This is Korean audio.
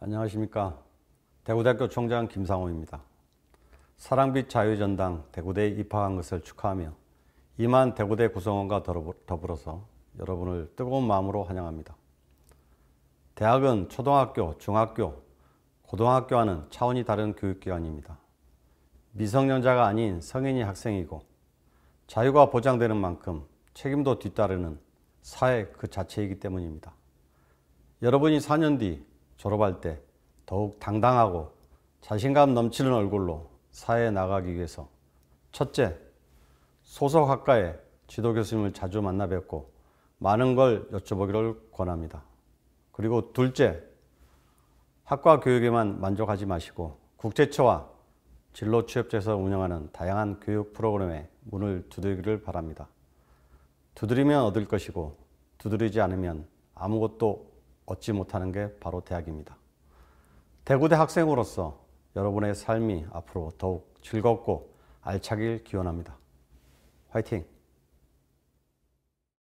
안녕하십니까. 대구대학교 총장 김상호입니다. 사랑빛 자유전당 대구대에 입학한 것을 축하하며 이만 대구대 구성원과 더불어서 여러분을 뜨거운 마음으로 환영합니다. 대학은 초등학교, 중학교, 고등학교와는 차원이 다른 교육기관입니다. 미성년자가 아닌 성인이 학생이고 자유가 보장되는 만큼 책임도 뒤따르는 사회 그 자체이기 때문입니다. 여러분이 4년 뒤 졸업할 때 더욱 당당하고 자신감 넘치는 얼굴로 사회에 나가기 위해서 첫째, 소속학과의 지도 교수님을 자주 만나 뵙고 많은 걸 여쭤보기를 권합니다. 그리고 둘째, 학과 교육에만 만족하지 마시고 국제처와 진로 취업제에서 운영하는 다양한 교육 프로그램에 문을 두드리기를 바랍니다. 두드리면 얻을 것이고 두드리지 않으면 아무것도 얻지 못하는 게 바로 대학입니다. 대구대 학생으로서 여러분의 삶이 앞으로 더욱 즐겁고 알차길 기원합니다. 화이팅!